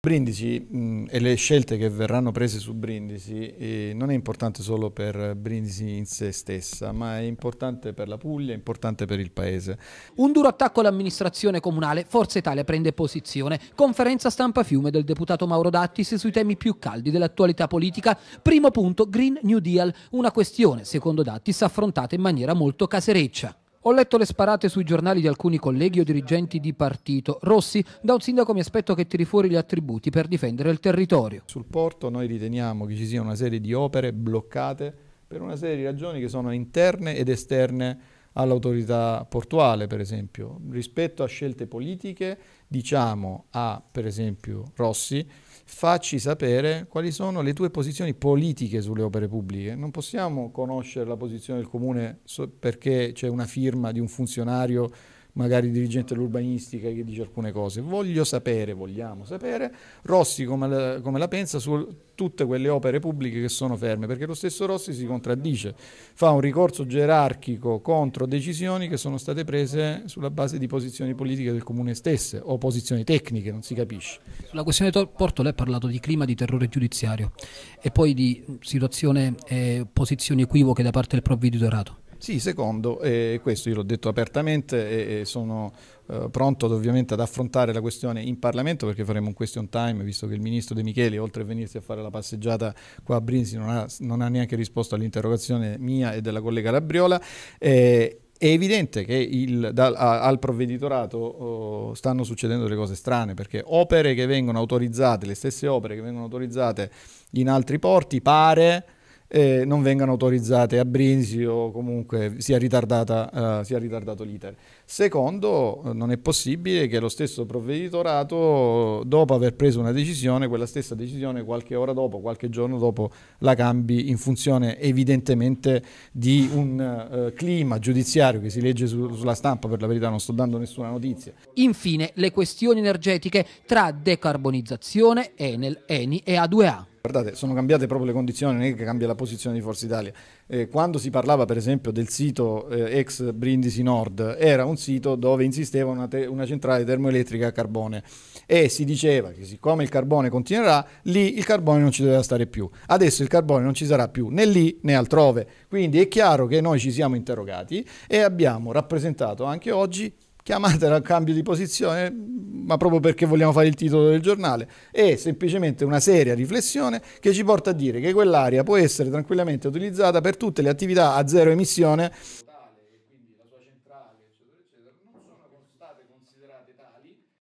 Brindisi mh, e le scelte che verranno prese su Brindisi eh, non è importante solo per Brindisi in sé stessa, ma è importante per la Puglia, è importante per il paese. Un duro attacco all'amministrazione comunale, Forza Italia prende posizione. Conferenza stampa fiume del deputato Mauro Dattis sui temi più caldi dell'attualità politica. Primo punto, Green New Deal, una questione, secondo Dattis, affrontata in maniera molto casereccia. Ho letto le sparate sui giornali di alcuni colleghi o dirigenti di partito. Rossi, da un sindaco mi aspetto che tiri fuori gli attributi per difendere il territorio. Sul porto noi riteniamo che ci sia una serie di opere bloccate per una serie di ragioni che sono interne ed esterne all'autorità portuale, per esempio. Rispetto a scelte politiche, diciamo a, per esempio, Rossi, facci sapere quali sono le tue posizioni politiche sulle opere pubbliche. Non possiamo conoscere la posizione del comune perché c'è una firma di un funzionario magari il dirigente dell'urbanistica che dice alcune cose. Voglio sapere, vogliamo sapere, Rossi come la, come la, pensa su tutte quelle opere pubbliche che sono ferme, perché lo stesso Rossi si contraddice, fa un ricorso gerarchico contro decisioni che sono state prese sulla base di posizioni politiche del comune stesse o posizioni tecniche, non si capisce. Sulla questione di Porto lei ha parlato di clima di terrore giudiziario e poi di situazione e posizioni equivoche da parte del provveditorato. Sì, secondo, e questo io l'ho detto apertamente e sono eh, pronto ad, ovviamente ad affrontare la questione in Parlamento perché faremo un question time, visto che il Ministro De Micheli, oltre a venirsi a fare la passeggiata qua a Brinzi, non ha, non ha neanche risposto all'interrogazione mia e della collega Labriola. Eh, è evidente che il, dal, al provveditorato oh, stanno succedendo delle cose strane perché opere che vengono autorizzate, le stesse opere che vengono autorizzate in altri porti, pare eh, non vengano autorizzate a Brindisi o comunque sia, ritardata, eh, sia ritardato l'iter. Secondo, non è possibile che lo stesso provveditorato, dopo aver preso una decisione, quella stessa decisione qualche ora dopo, qualche giorno dopo, la cambi in funzione evidentemente di un eh, clima giudiziario che si legge su, sulla stampa, per la verità non sto dando nessuna notizia. Infine, le questioni energetiche tra decarbonizzazione, Enel, Eni e A2A. Guardate, sono cambiate proprio le condizioni, non è che cambia la posizione di Forza Italia. Eh, quando si parlava per esempio del sito eh, ex Brindisi Nord, era un sito dove insisteva una, te- una centrale termoelettrica a carbone e si diceva che siccome il carbone continuerà, lì il carbone non ci doveva stare più. Adesso il carbone non ci sarà più né lì né altrove. Quindi è chiaro che noi ci siamo interrogati e abbiamo rappresentato anche oggi chiamatela a cambio di posizione ma proprio perché vogliamo fare il titolo del giornale, è semplicemente una seria riflessione che ci porta a dire che quell'aria può essere tranquillamente utilizzata per tutte le attività a zero emissione